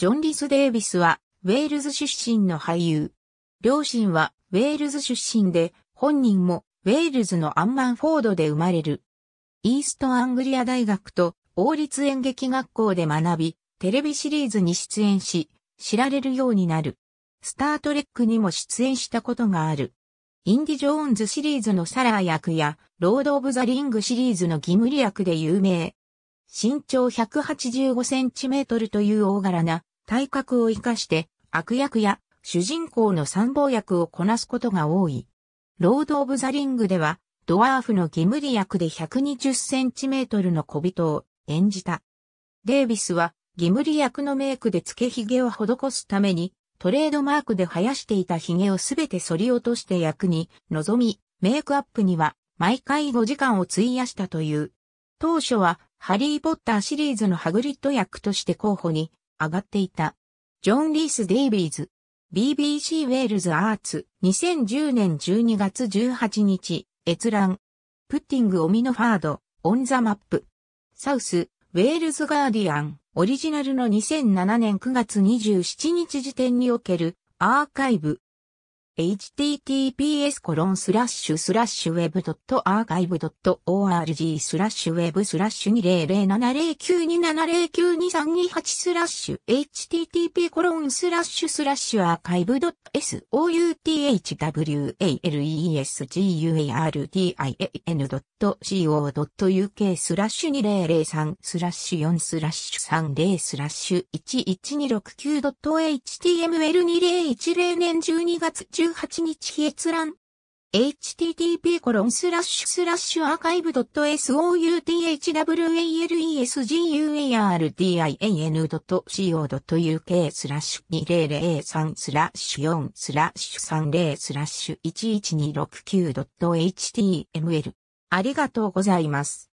ジョン・リス・デイビスは、ウェールズ出身の俳優。両親は、ウェールズ出身で、本人も、ウェールズのアンマンフォードで生まれる。イーストアングリア大学と、王立演劇学校で学び、テレビシリーズに出演し、知られるようになる。スタートレックにも出演したことがある。インディ・ジョーンズシリーズのサラー役や、ロード・オブ・ザ・リングシリーズのギムリ役で有名。身長185センチメートルという大柄な体格を活かして悪役や主人公の参謀役をこなすことが多い。ロード・オブ・ザ・リングでは、ドワーフのギムリ役で120センチメートルの小人を演じた。デイビスは、ギムリ役のメイクで付け髭を施すために、トレードマークで生やしていた髭をすべて剃り落として役に臨み、メイクアップには毎回5時間を費やしたという。当初は、ハリー・ポッターシリーズのハグリッド役として候補に上がっていた。ジョン・リース・デイビーズ BBC ウェールズ・アーツ2010年12月18日閲覧プッティング・オミノファードオン・ザ・マップサウスウェールズ・ガーディアンオリジナルの2007年9月27日時点におけるアーカイブ https コロンスラッシュスラッシュウェブドットアーカイブドット org スラッシュウェブスラッシュ20070927092328スラッシュ http コロンスラッシュスラッシュアーカイブドット southaWALESGUARTIAN ドット CO ドット UK スラッシュ2003スラッシュ4スラッシュ30スラッシュ11269ドット HTML2010 年12月10 18日閲覧。http コロンスラッシュスラッシュアーカイブ .southwalesguardian.co.uk スラッシュ2003スラッシュ4スラッシュ30スラッシュ 11269.html ありがとうございます。